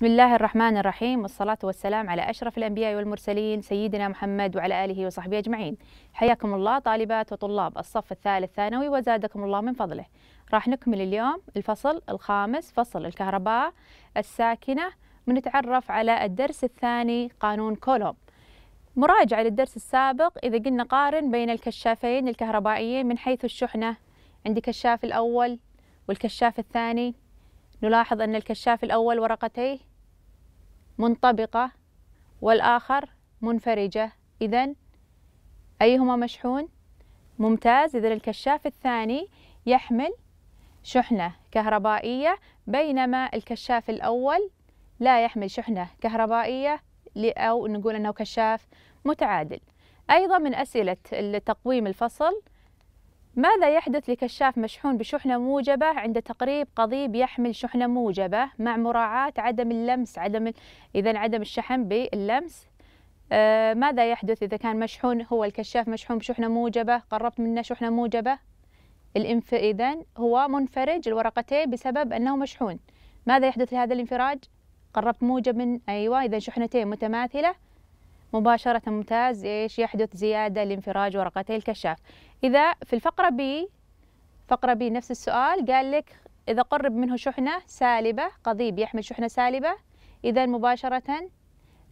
بسم الله الرحمن الرحيم والصلاة والسلام على أشرف الأنبياء والمرسلين سيدنا محمد وعلى آله وصحبه أجمعين حياكم الله طالبات وطلاب الصف الثالث ثانوي وزادكم الله من فضله راح نكمل اليوم الفصل الخامس فصل الكهرباء الساكنة ونتعرف على الدرس الثاني قانون كولوم مراجعة للدرس السابق إذا قلنا قارن بين الكشافين الكهربائيين من حيث الشحنة عند كشاف الأول والكشاف الثاني نلاحظ أن الكشاف الأول ورقتيه منطبقة والآخر منفرجة إذا أيهما مشحون؟ ممتاز إذا الكشاف الثاني يحمل شحنة كهربائية بينما الكشاف الأول لا يحمل شحنة كهربائية أو نقول أنه كشاف متعادل أيضا من أسئلة التقويم الفصل ماذا يحدث لكشاف مشحون بشحنة موجبة عند تقريب قضيب يحمل شحنة موجبة مع مراعاة عدم اللمس عدم إذا عدم الشحن باللمس آه، ماذا يحدث إذا كان مشحون هو الكشاف مشحون بشحنة موجبة قربت منه شحنة موجبة الانف... إذا هو منفرج الورقتين بسبب أنه مشحون ماذا يحدث لهذا الانفراج قربت موجب من أيوة إذا شحنتين متماثلة مباشرة ممتاز إيش يحدث زيادة لانفراج ورقتي الكشاف إذا في الفقرة بي فقرة بي نفس السؤال قال لك إذا قرب منه شحنة سالبة قضيب يحمل شحنة سالبة إذا مباشرة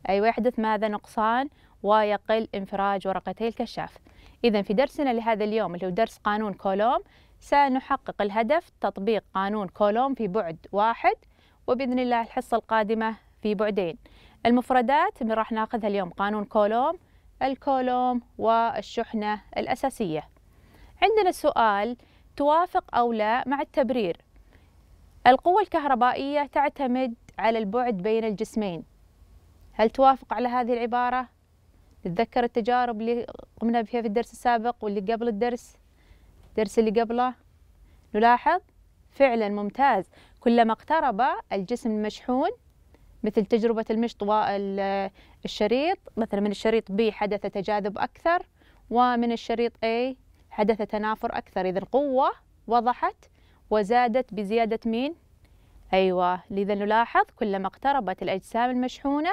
أيوة يحدث ماذا نقصان ويقل انفراج ورقتي الكشاف إذا في درسنا لهذا اليوم اللي هو درس قانون كولوم سنحقق الهدف تطبيق قانون كولوم في بعد واحد وبإذن الله الحصة القادمة في بعدين المفردات اللي راح ناخذها اليوم قانون كولوم الكولوم والشحنة الأساسية عندنا سؤال توافق أو لا مع التبرير القوة الكهربائية تعتمد على البعد بين الجسمين هل توافق على هذه العبارة؟ تتذكر التجارب اللي قمنا بها في الدرس السابق واللي قبل الدرس الدرس اللي قبله نلاحظ فعلا ممتاز كلما اقترب الجسم المشحون مثل تجربة المشط والشريط مثلا من الشريط B حدث تجاذب أكثر ومن الشريط A حدث تنافر أكثر إذا القوة وضحت وزادت بزيادة مين؟ أيوة لذا نلاحظ كلما اقتربت الأجسام المشحونة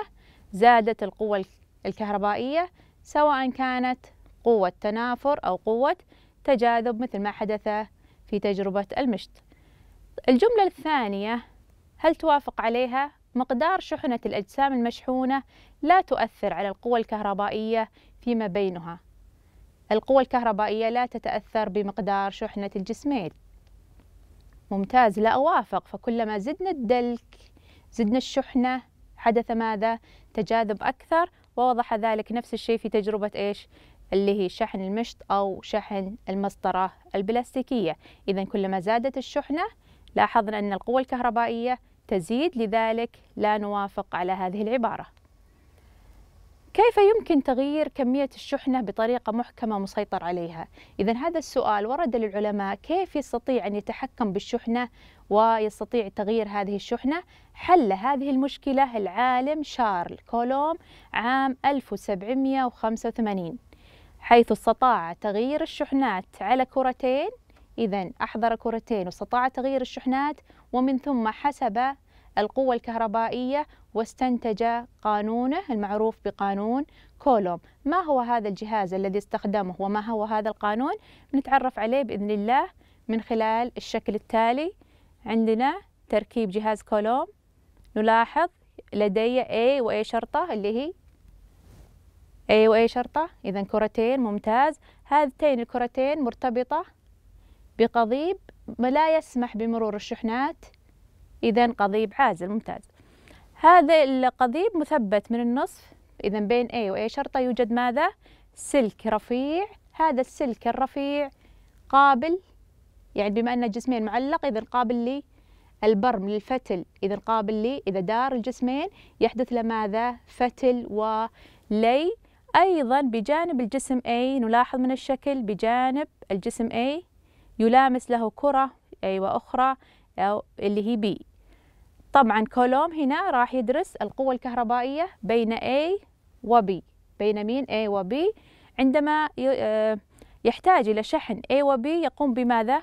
زادت القوة الكهربائية سواء كانت قوة تنافر أو قوة تجاذب مثل ما حدث في تجربة المشط الجملة الثانية هل توافق عليها مقدار شحنة الأجسام المشحونة لا تؤثر على القوى الكهربائية فيما بينها القوى الكهربائية لا تتأثر بمقدار شحنة الجسمين ممتاز لا أوافق فكلما زدنا الدلك زدنا الشحنة حدث ماذا؟ تجاذب أكثر ووضح ذلك نفس الشيء في تجربة إيش؟ اللي هي شحن المشط أو شحن المسطرة البلاستيكية إذا كلما زادت الشحنة لاحظنا أن القوة الكهربائية تزيد لذلك لا نوافق على هذه العبارة كيف يمكن تغيير كمية الشحنة بطريقة محكمة مسيطر عليها؟ إذا هذا السؤال ورد للعلماء كيف يستطيع أن يتحكم بالشحنة ويستطيع تغيير هذه الشحنة؟ حل هذه المشكلة العالم شارل كولوم عام 1785 حيث استطاع تغيير الشحنات على كرتين إذا أحضر كرتين واستطاع تغيير الشحنات ومن ثم حسب القوة الكهربائية واستنتج قانونه المعروف بقانون كولوم ما هو هذا الجهاز الذي استخدمه وما هو هذا القانون نتعرف عليه بإذن الله من خلال الشكل التالي عندنا تركيب جهاز كولوم نلاحظ لدي A و A شرطة اللي هي A و A شرطة إذا كرتين ممتاز هاتين الكرتين مرتبطة بقضيب لا يسمح بمرور الشحنات إذا قضيب عازل ممتاز هذا القضيب مثبت من النصف إذا بين A و A شرطة يوجد ماذا؟ سلك رفيع هذا السلك الرفيع قابل يعني بما أن الجسمين معلق إذا قابل البرم للفتل إذا قابل لي إذا دار الجسمين يحدث له ماذا؟ فتل ولي أيضا بجانب الجسم A نلاحظ من الشكل بجانب الجسم A يلامس له كرة أيوة أخرى أو اللي هي بي طبعا كولوم هنا راح يدرس القوة الكهربائية بين A و B بين مين A و B عندما آه، يحتاج إلى شحن A و B يقوم بماذا؟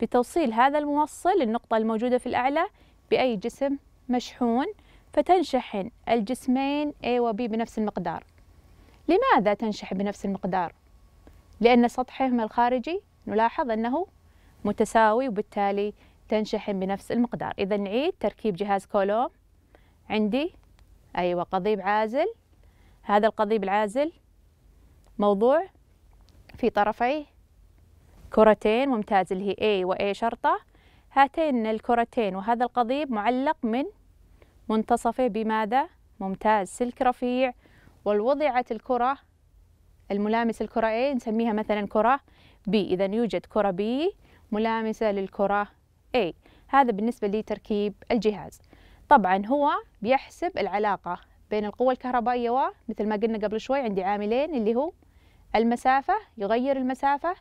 بتوصيل هذا الموصل النقطة الموجودة في الأعلى بأي جسم مشحون فتنشحن الجسمين A و B بنفس المقدار لماذا تنشحن بنفس المقدار؟ لأن سطحهما الخارجي نلاحظ أنه متساوي وبالتالي تنشحن بنفس المقدار إذا نعيد تركيب جهاز كولوم عندي أيوة قضيب عازل هذا القضيب العازل موضوع في طرفي كرتين ممتاز اللي هي A و A شرطة هاتين الكرتين وهذا القضيب معلق من منتصفه بماذا؟ ممتاز سلك رفيع والوضعة الكرة الملامس الكرة A نسميها مثلا كرة B إذا يوجد كرة B ملامسة للكرة A هذا بالنسبة لتركيب الجهاز طبعا هو بيحسب العلاقة بين القوة الكهربائية و مثل ما قلنا قبل شوي عندي عاملين اللي هو المسافة يغير المسافة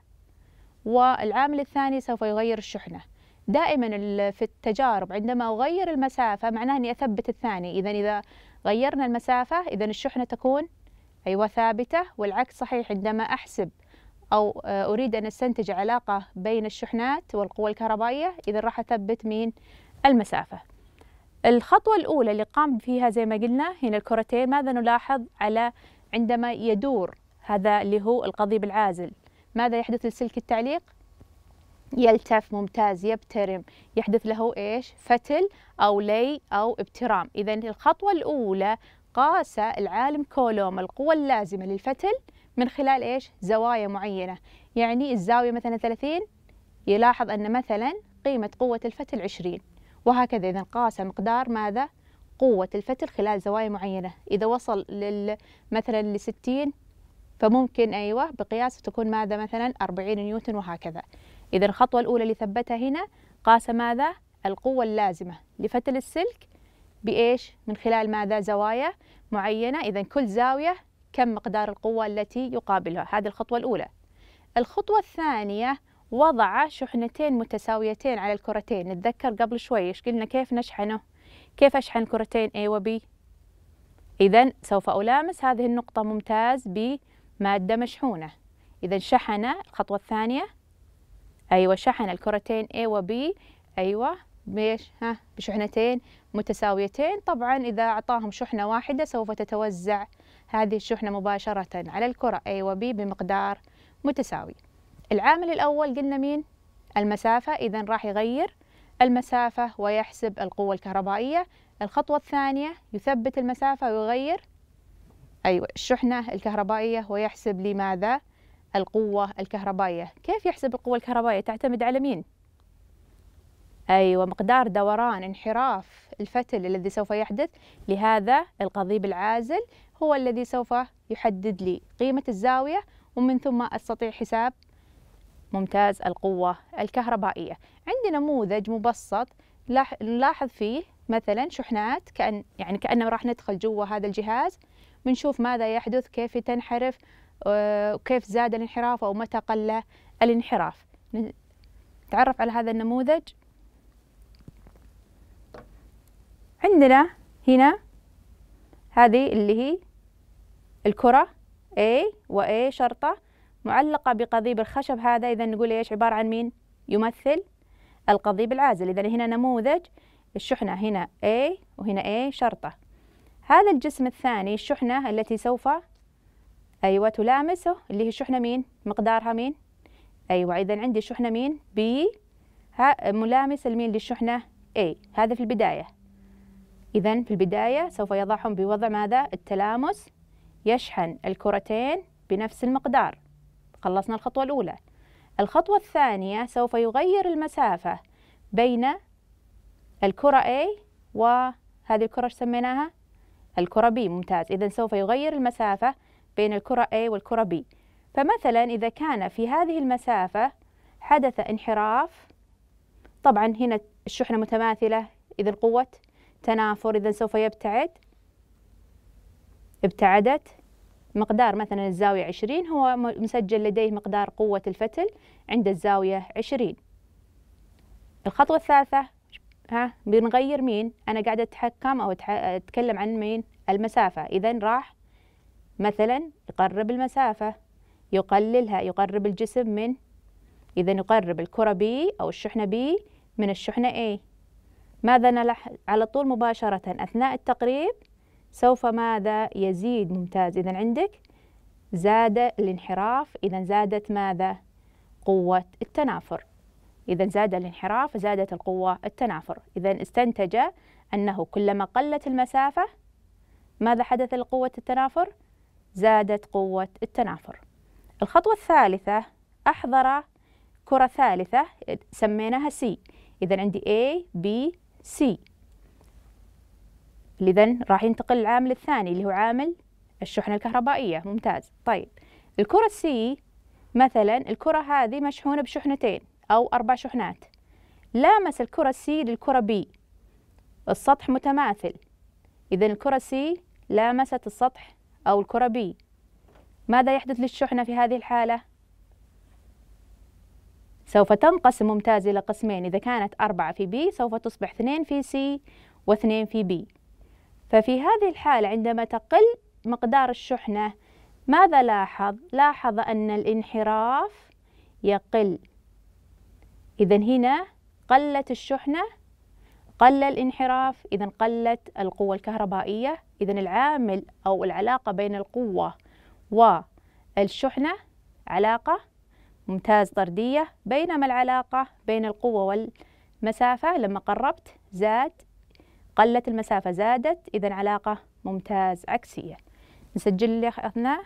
والعامل الثاني سوف يغير الشحنة دائما في التجارب عندما أغير المسافة معناه أني أثبت الثاني إذا إذا غيرنا المسافة إذا الشحنة تكون أيوة ثابتة والعكس صحيح عندما أحسب أو آه، أريد أن أستنتج علاقة بين الشحنات والقوة الكهربائية إذا راح أثبت مين المسافة الخطوة الأولى اللي قام فيها زي ما قلنا هنا الكرتين ماذا نلاحظ على عندما يدور هذا اللي هو القضيب العازل ماذا يحدث لسلك التعليق يلتف ممتاز يبترم يحدث له ايش فتل او لي او ابترام اذا الخطوه الاولى قاس العالم كولوم القوه اللازمه للفتل من خلال إيش زوايا معينة يعني الزاوية مثلا 30 يلاحظ أن مثلا قيمة قوة الفتل 20 وهكذا إذا قاس مقدار ماذا قوة الفتل خلال زوايا معينة إذا وصل لل مثلا ل 60 فممكن أيوة بقياس تكون ماذا مثلا 40 نيوتن وهكذا إذا الخطوة الأولى اللي ثبتها هنا قاس ماذا القوة اللازمة لفتل السلك بإيش من خلال ماذا زوايا معينة إذا كل زاوية كم مقدار القوة التي يقابلها هذه الخطوة الأولى الخطوة الثانية وضع شحنتين متساويتين على الكرتين نتذكر قبل شوي إيش قلنا كيف نشحنه كيف أشحن كرتين A و B إذا سوف ألامس هذه النقطة ممتاز بمادة مشحونة إذا شحن الخطوة الثانية أيوة شحن الكرتين A و B أيوة بيش ها بشحنتين متساويتين طبعا إذا أعطاهم شحنة واحدة سوف تتوزع هذه الشحنة مباشرة على الكرة A و B بمقدار متساوي العامل الأول قلنا مين؟ المسافة إذا راح يغير المسافة ويحسب القوة الكهربائية الخطوة الثانية يثبت المسافة ويغير أيوة الشحنة الكهربائية ويحسب لماذا القوة الكهربائية كيف يحسب القوة الكهربائية تعتمد على مين؟ أيوة مقدار دوران انحراف الفتل الذي سوف يحدث لهذا القضيب العازل هو الذي سوف يحدد لي قيمة الزاوية ومن ثم أستطيع حساب ممتاز القوة الكهربائية عندي نموذج مبسط نلاحظ فيه مثلا شحنات كأن يعني كأنه راح ندخل جوا هذا الجهاز بنشوف ماذا يحدث كيف تنحرف وكيف آه، زاد الانحراف أو متى قل الانحراف نتعرف على هذا النموذج عندنا هنا هذه اللي هي الكرة A و A شرطة معلقة بقضيب الخشب هذا إذا نقول إيش عبارة عن مين يمثل القضيب العازل إذا هنا نموذج الشحنة هنا A وهنا A شرطة هذا الجسم الثاني الشحنة التي سوف أيوة تلامسه اللي هي الشحنة مين مقدارها مين أيوة إذا عندي الشحنة مين B ملامس المين للشحنة A هذا في البداية إذا في البداية سوف يضعهم بوضع ماذا؟ التلامس يشحن الكرتين بنفس المقدار خلصنا الخطوة الأولى الخطوة الثانية سوف يغير المسافة بين الكرة A وهذه الكرة سميناها الكرة B ممتاز إذا سوف يغير المسافة بين الكرة A والكرة B فمثلا إذا كان في هذه المسافة حدث انحراف طبعا هنا الشحنة متماثلة إذا القوة تنافر إذا سوف يبتعد ابتعدت مقدار مثلا الزاوية عشرين هو مسجل لديه مقدار قوة الفتل عند الزاوية عشرين الخطوة الثالثة ها بنغير مين أنا قاعدة أتحكم أو أتكلم عن مين المسافة إذا راح مثلا يقرب المسافة يقللها يقرب الجسم من إذا يقرب الكرة بي أو الشحنة بي من الشحنة A ماذا نلح على طول مباشرة أثناء التقريب سوف ماذا يزيد ممتاز إذا عندك زاد الانحراف إذا زادت ماذا قوة التنافر إذا زاد الانحراف زادت القوة التنافر إذا استنتج أنه كلما قلت المسافة ماذا حدث لقوة التنافر؟ زادت قوة التنافر الخطوة الثالثة أحضر كرة ثالثة سميناها سي إذا عندي A B سي لذا راح ينتقل العامل الثاني اللي هو عامل الشحنة الكهربائية ممتاز طيب الكرة سي مثلا الكرة هذه مشحونة بشحنتين أو أربع شحنات لامس الكرة سي للكرة بي السطح متماثل إذا الكرة سي لامست السطح أو الكرة بي ماذا يحدث للشحنة في هذه الحالة؟ سوف تنقسم ممتاز إلى قسمين إذا كانت أربعة في بي سوف تصبح اثنين في سي واثنين في بي ففي هذه الحالة عندما تقل مقدار الشحنة ماذا لاحظ؟ لاحظ أن الانحراف يقل إذا هنا قلت الشحنة قل الانحراف إذا قلت القوة الكهربائية إذا العامل أو العلاقة بين القوة والشحنة علاقة ممتاز طردية بينما العلاقة بين القوة والمسافة لما قربت زاد قلت المسافة زادت إذا علاقة ممتاز عكسية نسجل لك أثناء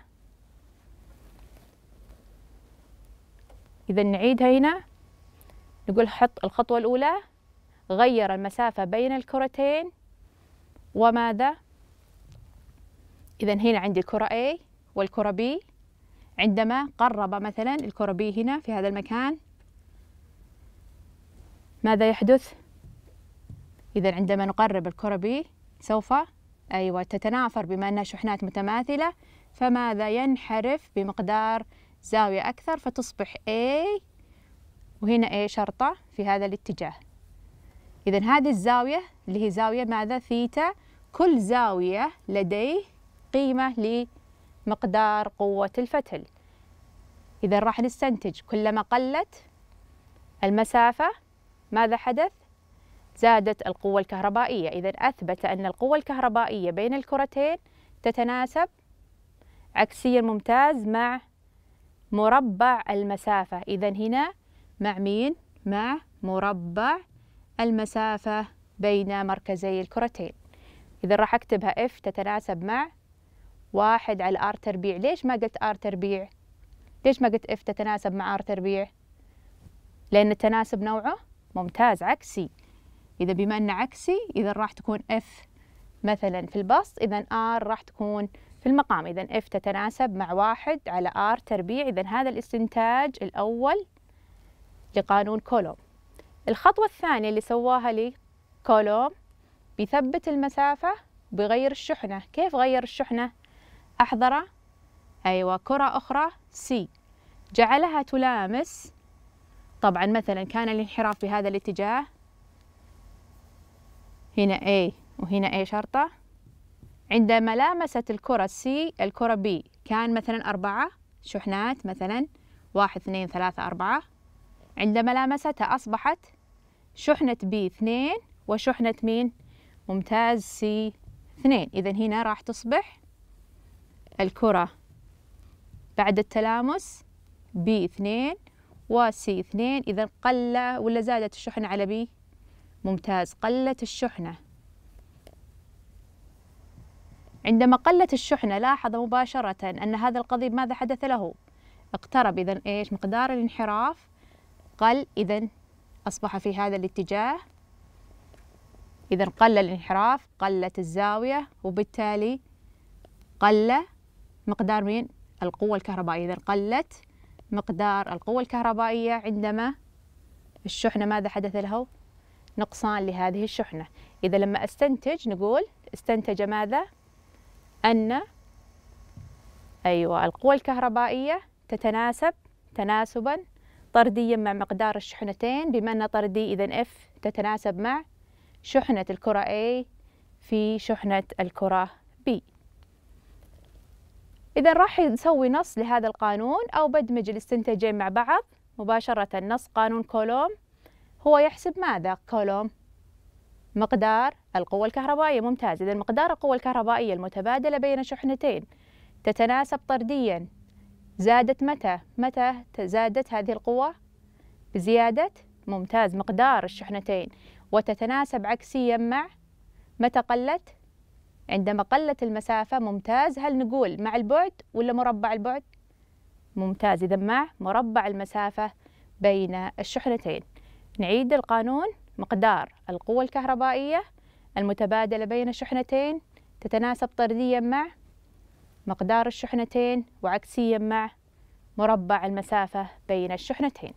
إذا نعيدها هنا نقول حط الخطوة الأولى غير المسافة بين الكرتين وماذا؟ إذا هنا عندي كرة A والكرة B عندما قرب مثلا بي هنا في هذا المكان ماذا يحدث؟ إذا عندما نقرب بي سوف أيوة تتنافر بما أنها شحنات متماثلة فماذا ينحرف بمقدار زاوية أكثر فتصبح A وهنا A شرطة في هذا الاتجاه إذا هذه الزاوية اللي هي زاوية ماذا؟ ثيتا كل زاوية لديه قيمة مقدار قوة الفتل إذا راح نستنتج كلما قلت المسافة ماذا حدث؟ زادت القوة الكهربائية إذا أثبت أن القوة الكهربائية بين الكرتين تتناسب عكسيا ممتاز مع مربع المسافة إذا هنا مع مين؟ مع مربع المسافة بين مركزي الكرتين إذا راح أكتبها F تتناسب مع واحد على ار تربيع ليش ما قلت ار تربيع ليش ما قلت اف تتناسب مع ار تربيع لان التناسب نوعه ممتاز عكسي اذا بما انه عكسي اذا راح تكون اف مثلا في البسط اذا ار راح تكون في المقام إذا اف تتناسب مع واحد على ار تربيع إذا هذا الاستنتاج الأول لقانون كولوم الخطوة الثانية اللي سواها لي كولوم بيثبت المسافة بغير الشحنة كيف غير الشحنة؟ أحضر أيوة كرة أخرى سي جعلها تلامس طبعا مثلا كان الانحراف في هذا الاتجاه هنا A وهنا A شرطة عندما لامست الكرة سي الكرة B كان مثلا أربعة شحنات مثلا واحد اثنين ثلاثة أربعة عندما لامستها أصبحت شحنة B اثنين وشحنة مين؟ ممتاز سي اثنين إذا هنا راح تصبح الكرة بعد التلامس بي اثنين وسي اثنين إذا قل ولا زادت الشحنة على بي ممتاز قلت الشحنة عندما قلت الشحنة لاحظ مباشرة أن هذا القضيب ماذا حدث له اقترب إذا إيش مقدار الانحراف قل إذا أصبح في هذا الاتجاه إذا قل الانحراف قلت الزاوية وبالتالي قل مقدار مين القوة الكهربائية إذا قلت مقدار القوة الكهربائية عندما الشحنة ماذا حدث له نقصان لهذه الشحنة إذا لما أستنتج نقول استنتج ماذا أن أيوة القوة الكهربائية تتناسب تناسبا طرديا مع مقدار الشحنتين بما أن طردي إذا F تتناسب مع شحنة الكرة A في شحنة الكرة B إذا راح نسوي نص لهذا القانون أو بدمج الاستنتاجين مع بعض مباشرة نص قانون كولوم هو يحسب ماذا كولوم؟ مقدار القوة الكهربائية ممتاز إذا مقدار القوة الكهربائية المتبادلة بين شحنتين تتناسب طرديا زادت متى؟ متى زادت هذه القوة؟ بزيادة ممتاز مقدار الشحنتين وتتناسب عكسيا مع متى قلت؟ عندما قلت المسافة ممتاز هل نقول مع البعد ولا مربع البعد؟ ممتاز إذا مع مربع المسافة بين الشحنتين نعيد القانون مقدار القوة الكهربائية المتبادلة بين الشحنتين تتناسب طرديا مع مقدار الشحنتين وعكسيا مع مربع المسافة بين الشحنتين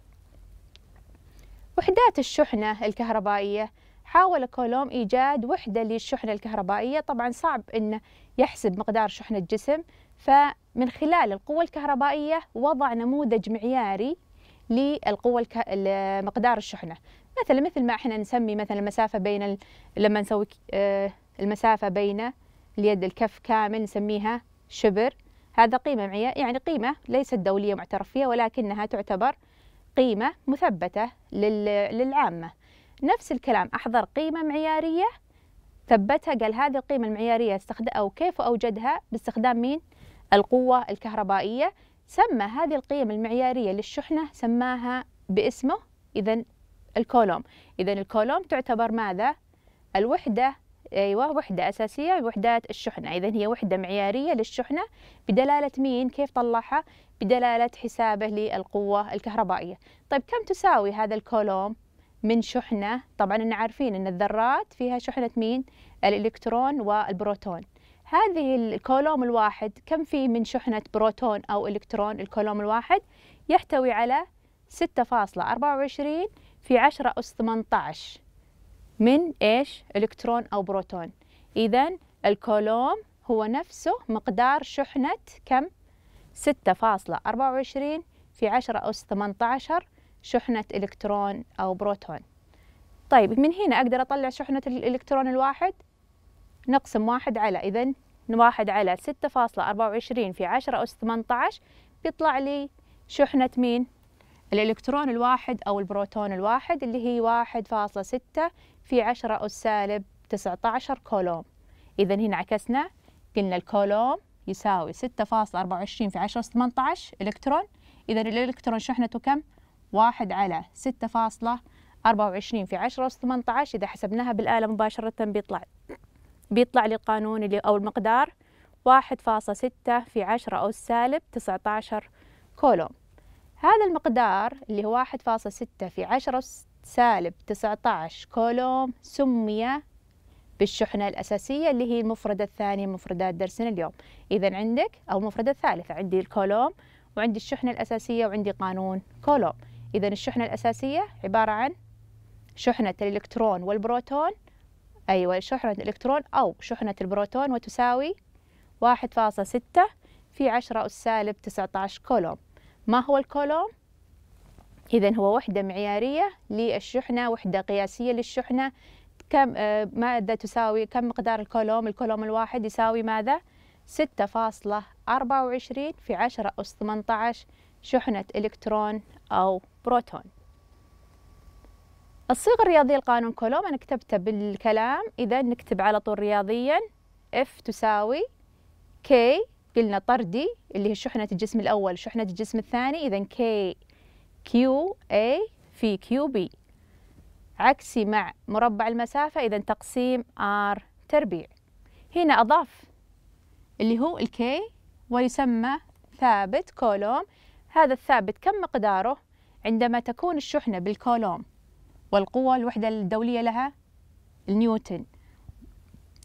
وحدات الشحنة الكهربائية حاول كولوم إيجاد وحدة للشحنة الكهربائية طبعا صعب أنه يحسب مقدار شحنة الجسم فمن خلال القوة الكهربائية وضع نموذج معياري للقوة الك... مقدار الشحنة مثلا مثل ما احنا نسمي مثلا المسافة بين ال... لما نسوي آه، المسافة بين اليد الكف كامل نسميها شبر هذا قيمة معيارية يعني قيمة ليست دولية معترف فيها ولكنها تعتبر قيمة مثبتة لل... للعامة نفس الكلام أحضر قيمة معيارية ثبتها قال هذه القيمة المعيارية أو كيف أوجدها باستخدام مين؟ القوة الكهربائية سمى هذه القيم المعيارية للشحنة سماها باسمه إذا الكولوم إذا الكولوم تعتبر ماذا؟ الوحدة أيوة وحدة أساسية وحدات الشحنة إذا هي وحدة معيارية للشحنة بدلالة مين كيف طلعها بدلالة حسابه للقوة الكهربائية طيب كم تساوي هذا الكولوم من شحنة طبعا إن عارفين أن الذرات فيها شحنة مين الإلكترون والبروتون هذه الكولوم الواحد كم فيه من شحنة بروتون أو إلكترون الكولوم الواحد يحتوي على 6.24 في 10 أس 18 من إيش إلكترون أو بروتون إذا الكولوم هو نفسه مقدار شحنة كم 6.24 في 10 أس 18 شحنة إلكترون أو بروتون طيب من هنا أقدر أطلع شحنة الإلكترون الواحد نقسم واحد على إذن واحد على ستة فاصلة أربعة وعشرين في عشرة أس ثمنتعش بيطلع لي شحنة مين؟ الإلكترون الواحد أو البروتون الواحد اللي هي واحد فاصلة ستة في عشرة أس سالب تسعة عشر كولوم إذن هنا عكسنا قلنا الكولوم يساوي ستة فاصلة أربعة وعشرين في عشرة أس ثمنتعش إلكترون إذن الإلكترون شحنته كم؟ واحد على ستة فاصلة أربعة وعشرين في عشرة أس ثمنتاعش إذا حسبناها بالآلة مباشرة بيطلع بيطلع لي القانون اللي أو المقدار واحد فاصلة ستة في عشرة أس سالب تسعة عشر كولوم هذا المقدار اللي هو واحد فاصلة ستة في عشرة سالب تسعة عشر كولوم سمي بالشحنة الأساسية اللي هي المفردة الثانية من مفردات درسنا اليوم إذا عندك أو المفردة الثالثة عندي الكولوم وعندي الشحنة الأساسية وعندي قانون كولوم إذا الشحنة الأساسية عبارة عن شحنة الإلكترون والبروتون أيوة شحنة الإلكترون أو شحنة البروتون وتساوي واحد فاصلة ستة في عشرة أس سالب تسعة عشر كولوم ما هو الكولوم؟ إذا هو وحدة معيارية للشحنة وحدة قياسية للشحنة كم آه، ماذا تساوي كم مقدار الكولوم الكولوم الواحد يساوي ماذا؟ ستة فاصلة أربعة وعشرين في عشرة أس ثمانية عشر شحنة إلكترون أو بروتون الصيغة الرياضية لقانون كولوم أنا كتبته بالكلام إذا نكتب على طول رياضيا F تساوي K قلنا طردي اللي هي شحنة الجسم الأول شحنة الجسم الثاني إذا K Q A في Q B عكسي مع مربع المسافة إذا تقسيم R تربيع هنا أضاف اللي هو الكي ويسمى ثابت كولوم هذا الثابت كم مقداره عندما تكون الشحنة بالكولوم والقوة الوحدة الدولية لها النيوتن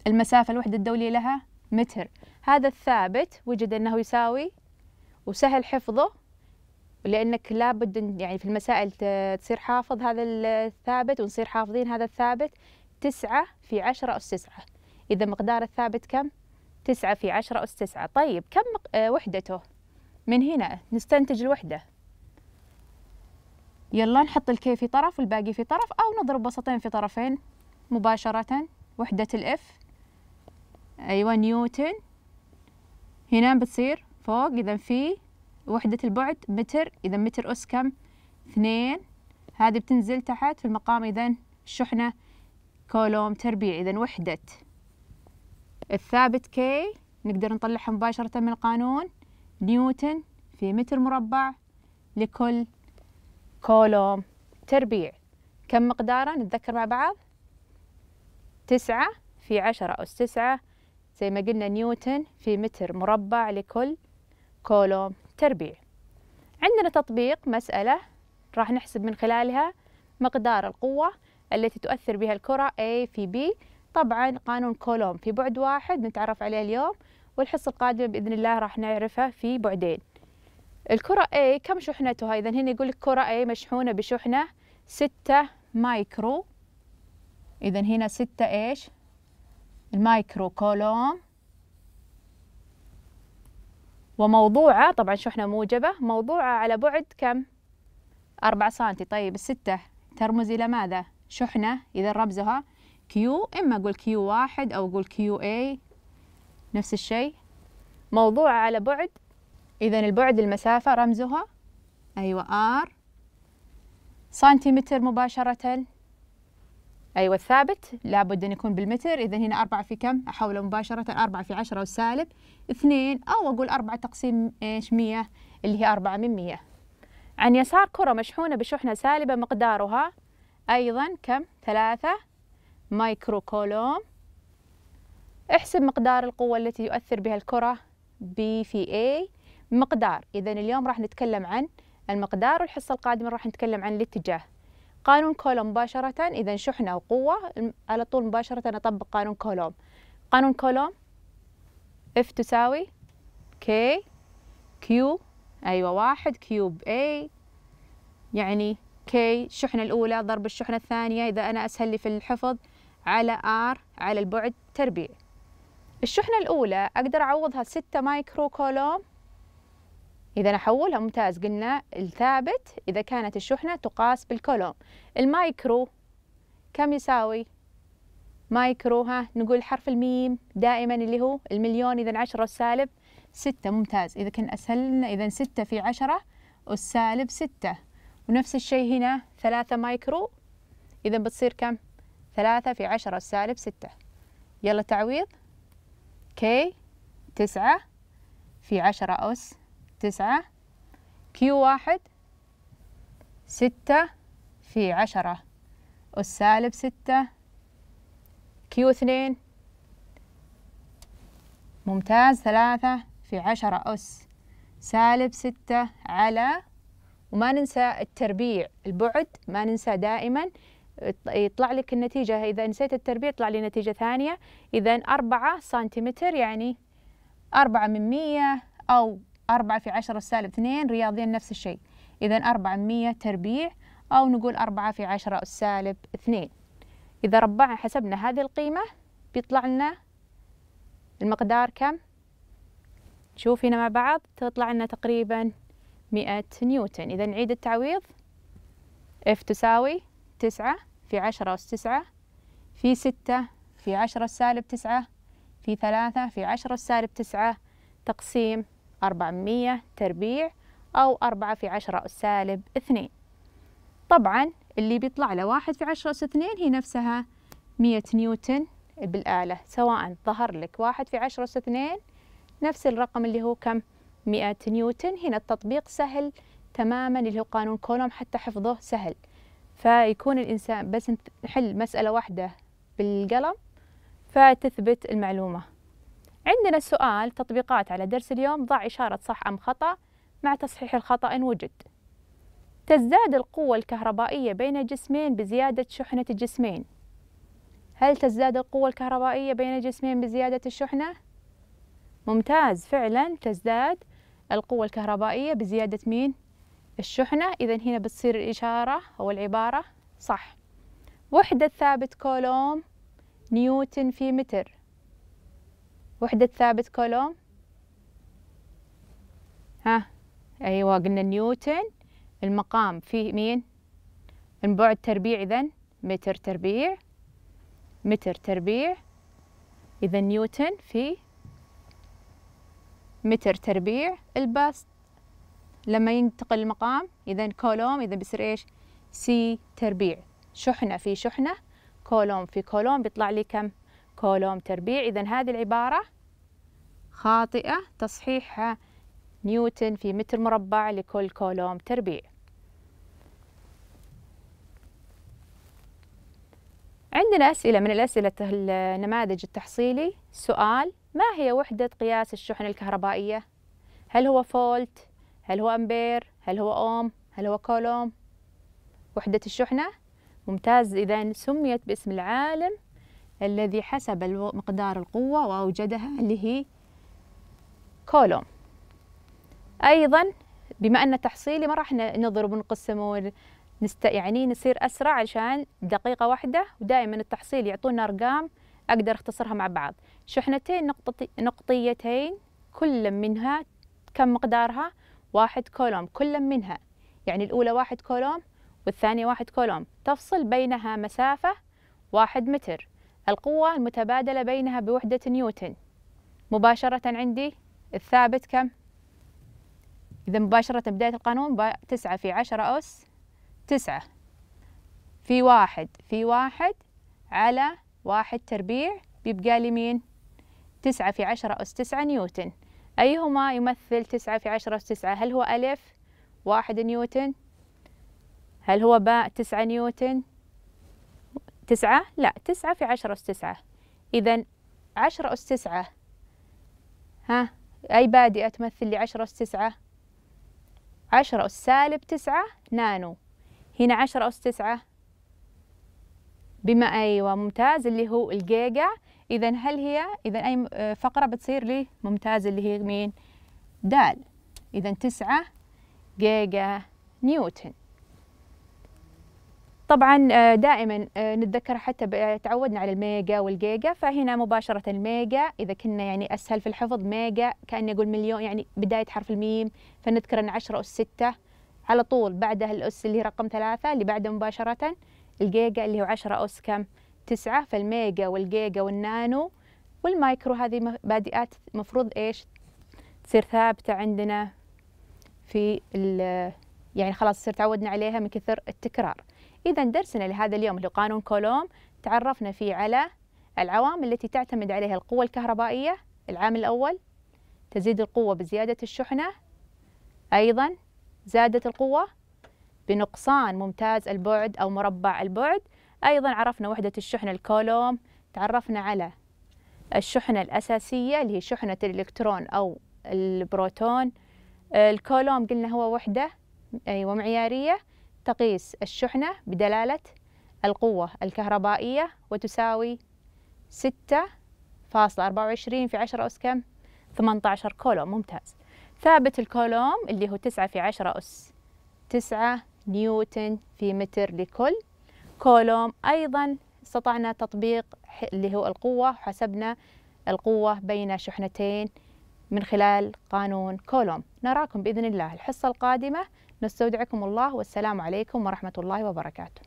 المسافة الوحدة الدولية لها متر هذا الثابت وجد أنه يساوي وسهل حفظه لأنك لابد يعني في المسائل تصير حافظ هذا الثابت ونصير حافظين هذا الثابت تسعة في عشرة أس تسعة إذا مقدار الثابت كم؟ تسعة في عشرة أس تسعة طيب كم آه، وحدته؟ من هنا نستنتج الوحدة يلا نحط الكي في طرف والباقي في طرف أو نضرب وسطين في طرفين مباشرة وحدة الإف أيوة نيوتن هنا بتصير فوق إذا في وحدة البعد متر إذا متر أس كم اثنين هذه بتنزل تحت في المقام إذا الشحنة كولوم تربيع إذا وحدة الثابت كي نقدر نطلعها مباشرة من القانون نيوتن في متر مربع لكل كولوم تربيع كم مقداره نتذكر مع بعض تسعة في عشرة أس تسعة زي ما قلنا نيوتن في متر مربع لكل كولوم تربيع عندنا تطبيق مسألة راح نحسب من خلالها مقدار القوة التي تؤثر بها الكرة A في B طبعا قانون كولوم في بعد واحد نتعرف عليه اليوم والحصة القادمة بإذن الله راح نعرفها في بعدين الكرة A كم شحنتها إذا هنا يقول لك كرة A مشحونة بشحنة ستة مايكرو إذا هنا ستة إيش المايكرو كولوم وموضوعة طبعا شحنة موجبة موضوعة على بعد كم أربعة سنتي طيب الستة ترمز إلى ماذا شحنة إذا رمزها كيو إما أقول كيو واحد أو أقول كيو اي نفس الشيء موضوع على بعد إذا البعد المسافة رمزها أيوة R سنتيمتر مباشرة أيوة الثابت لابد أن يكون بالمتر إذا هنا أربعة في كم أحوله مباشرة أربعة في عشرة والسالب اثنين أو أقول أربعة تقسيم إيش مية اللي هي أربعة من مية عن يسار كرة مشحونة بشحنة سالبة مقدارها أيضا كم ثلاثة مايكرو كولوم احسب مقدار القوة التي يؤثر بها الكرة B في A مقدار إذا اليوم راح نتكلم عن المقدار والحصة القادمة راح نتكلم عن الاتجاه قانون كولوم مباشرة إذا شحنة وقوة على طول مباشرة أطبق قانون كولوم قانون كولوم F تساوي K Q أيوة واحد كيوب A يعني K الشحنة الأولى ضرب الشحنة الثانية إذا أنا أسهل لي في الحفظ على R على البعد تربيع الشحنة الأولى أقدر أعوضها ستة مايكرو كولوم إذا أحولها ممتاز قلنا الثابت إذا كانت الشحنة تقاس بالكولوم المايكرو كم يساوي؟ مايكرو ها نقول حرف الميم دائما اللي هو المليون إذا عشرة السالب ستة ممتاز إذا كان أسهل لنا إذا ستة في عشرة والسالب ستة ونفس الشيء هنا ثلاثة مايكرو إذا بتصير كم؟ ثلاثة في عشرة السالب ستة يلا تعويض كي تسعة في عشرة أس تسعة كيو واحد ستة في عشرة أس سالب ستة كيو اثنين ممتاز ثلاثة في عشرة أس سالب ستة على وما ننسى التربيع البعد ما ننسى دائما يطلع لك النتيجة إذا نسيت التربيع يطلع لي نتيجة ثانية إذا أربعة سنتيمتر يعني أربعة من مية أو أربعة في عشرة سالب اثنين رياضيا نفس الشيء إذا أربعة من مية تربيع أو نقول أربعة في عشرة سالب اثنين إذا ربعنا حسبنا هذه القيمة بيطلع لنا المقدار كم؟ نشوف هنا مع بعض تطلع لنا تقريبا مئة نيوتن إذا نعيد التعويض F تساوي تسعة في عشرة أس تسعة في ستة في عشرة سالب تسعة في ثلاثة في عشرة سالب تسعة تقسيم أربعمية تربيع أو أربعة في عشرة أس سالب اثنين طبعا اللي بيطلع له واحد في عشرة أس اثنين هي نفسها مية نيوتن بالآلة سواء ظهر لك واحد في عشرة أس اثنين نفس الرقم اللي هو كم مئة نيوتن هنا التطبيق سهل تماما اللي هو قانون كولوم حتى حفظه سهل فيكون الإنسان بس نحل مسألة واحدة بالقلم فتثبت المعلومة عندنا سؤال تطبيقات على درس اليوم ضع إشارة صح أم خطأ مع تصحيح الخطأ إن وجد تزداد القوة الكهربائية بين جسمين بزيادة شحنة الجسمين هل تزداد القوة الكهربائية بين جسمين بزيادة الشحنة؟ ممتاز فعلا تزداد القوة الكهربائية بزيادة مين؟ الشحنة إذا هنا بتصير الإشارة أو العبارة صح وحدة ثابت كولوم نيوتن في متر وحدة ثابت كولوم ها أيوة قلنا نيوتن المقام في مين البعد تربيع إذا متر تربيع متر تربيع إذا نيوتن في متر تربيع البسط لما ينتقل المقام إذا كولوم إذا بيصير إيش سي تربيع شحنة في شحنة كولوم في كولوم بيطلع لي كم كولوم تربيع إذا هذه العبارة خاطئة تصحيحها نيوتن في متر مربع لكل كولوم تربيع عندنا أسئلة من الأسئلة النماذج التحصيلي سؤال ما هي وحدة قياس الشحنة الكهربائية؟ هل هو فولت هل هو أمبير هل هو أوم هل هو كولوم وحدة الشحنة ممتاز إذا سميت باسم العالم الذي حسب مقدار القوة وأوجدها اللي هي كولوم أيضا بما أن تحصيلي ما راح نضرب ونقسم ونست يعني نصير أسرع عشان دقيقة واحدة ودائما التحصيل يعطونا أرقام أقدر أختصرها مع بعض شحنتين نقطتي نقطيتين كل منها كم مقدارها واحد كولوم كل منها يعني الأولى واحد كولوم والثانية واحد كولوم تفصل بينها مسافة واحد متر القوة المتبادلة بينها بوحدة نيوتن مباشرة عندي الثابت كم؟ إذا مباشرة بداية القانون تسعة في عشرة أس تسعة في واحد في واحد على واحد تربيع بيبقى لي مين؟ تسعة في عشرة أس تسعة نيوتن أيهما يمثل تسعة في عشرة أس تسعة هل هو ألف واحد نيوتن هل هو باء تسعة نيوتن تسعة لا تسعة في عشرة أس تسعة إذا عشرة أس تسعة ها أي بادئة تمثل لي عشرة أس تسعة عشرة أس سالب تسعة نانو هنا عشرة أس تسعة بما أيوة ممتاز اللي هو الجيجا إذا هل هي إذا أي آه، فقرة بتصير لي ممتازة اللي هي مين دال إذا تسعة جيجا نيوتن طبعا آه، دائما آه، نتذكر حتى تعودنا على الميجا والجيجا فهنا مباشرة الميجا إذا كنا يعني أسهل في الحفظ ميجا كأني أقول مليون يعني بداية حرف الميم فنذكر أن عشرة أس ستة على طول بعدها الأس اللي هي رقم ثلاثة اللي بعده مباشرة الجيجا اللي هو عشرة أس كم تسعة فالميجا والجيجا والنانو والمايكرو هذه مبادئات مفروض إيش تصير ثابتة عندنا في يعني خلاص صرت تعودنا عليها من كثر التكرار إذا درسنا لهذا اليوم اللي قانون كولوم تعرفنا فيه على العوامل التي تعتمد عليها القوة الكهربائية العامل الأول تزيد القوة بزيادة الشحنة أيضا زادت القوة بنقصان ممتاز البعد أو مربع البعد أيضا عرفنا وحدة الشحنة الكولوم تعرفنا على الشحنة الأساسية اللي هي شحنة الإلكترون أو البروتون الكولوم قلنا هو وحدة أيوة معيارية تقيس الشحنة بدلالة القوة الكهربائية وتساوي ستة فاصلة أربعة وعشرين في عشرة أس كم؟ ثمانية عشر كولوم ممتاز ثابت الكولوم اللي هو تسعة في عشرة أس تسعة نيوتن في متر لكل كولوم أيضا استطعنا تطبيق اللي هو القوة حسبنا القوة بين شحنتين من خلال قانون كولوم نراكم بإذن الله الحصة القادمة نستودعكم الله والسلام عليكم ورحمة الله وبركاته